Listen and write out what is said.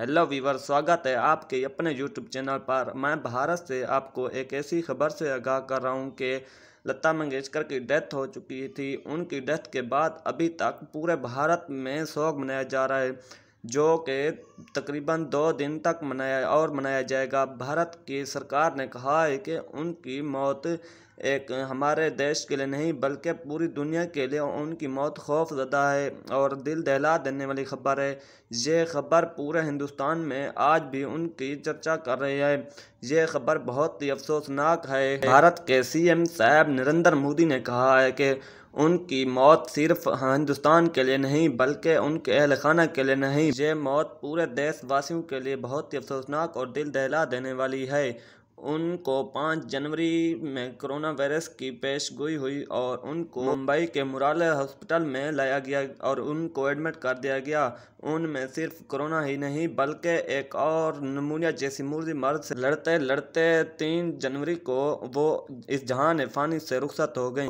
hello Weaver स्वागत है आपके अपने यूट्यूब चैनल पर मैं भारत से आपको एक ऐसी खबर से आगाह कर रहा हूँ कि लता मंगेशकर की डेथ हो चुकी थी उनकी डेथ के बाद अभी तक पूरे भारत में शोक मनाया जा रहा है जो कि तकरीबन दो दिन तक मनाया और मनाया जाएगा भारत की सरकार ने कहा है कि उनकी मौत एक हमारे देश के लिए नहीं बल्कि पूरी दुनिया के लिए उनकी मौत खौफ ज़दा है और दिल दहला देने वाली खबर है ये खबर पूरे हिंदुस्तान में आज भी उनकी चर्चा कर रही है ये खबर बहुत ही अफसोसनाक है भारत के सीएम साहब नरेंद्र मोदी ने कहा है कि उनकी मौत सिर्फ हिंदुस्तान के लिए नहीं बल्कि उनके अहल खाना के लिए नहीं ये मौत पूरे देशवासियों के लिए बहुत ही अफसोसनाक और दिल दहला देने वाली है उनको पाँच जनवरी में कोरोना वायरस की पेशगोई हुई और उनको मुंबई के मुराले हॉस्पिटल में लाया गया और उनको एडमिट कर दिया गया उनमें सिर्फ कोरोना ही नहीं बल्कि एक और नमूनिया जैसी मुर्दी मर्द से लड़ते लड़ते तीन जनवरी को वो इस जहान फानी से रुखसत हो गई